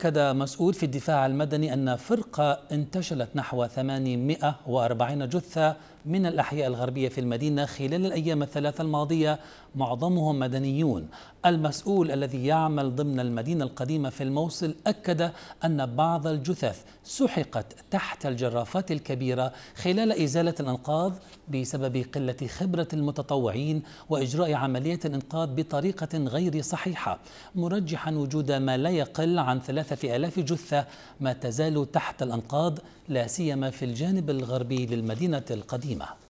أكد مسؤول في الدفاع المدني أن فرقة انتشلت نحو 840 جثة من الأحياء الغربية في المدينة خلال الأيام الثلاثة الماضية معظمهم مدنيون المسؤول الذي يعمل ضمن المدينة القديمة في الموصل أكد أن بعض الجثث سحقت تحت الجرافات الكبيرة خلال إزالة الأنقاض بسبب قلة خبرة المتطوعين وإجراء عملية الإنقاذ بطريقة غير صحيحة مرجحا وجود ما لا يقل عن ثلاثة ألاف جثة ما تزال تحت الأنقاض لا سيما في الجانب الغربي للمدينة القديمة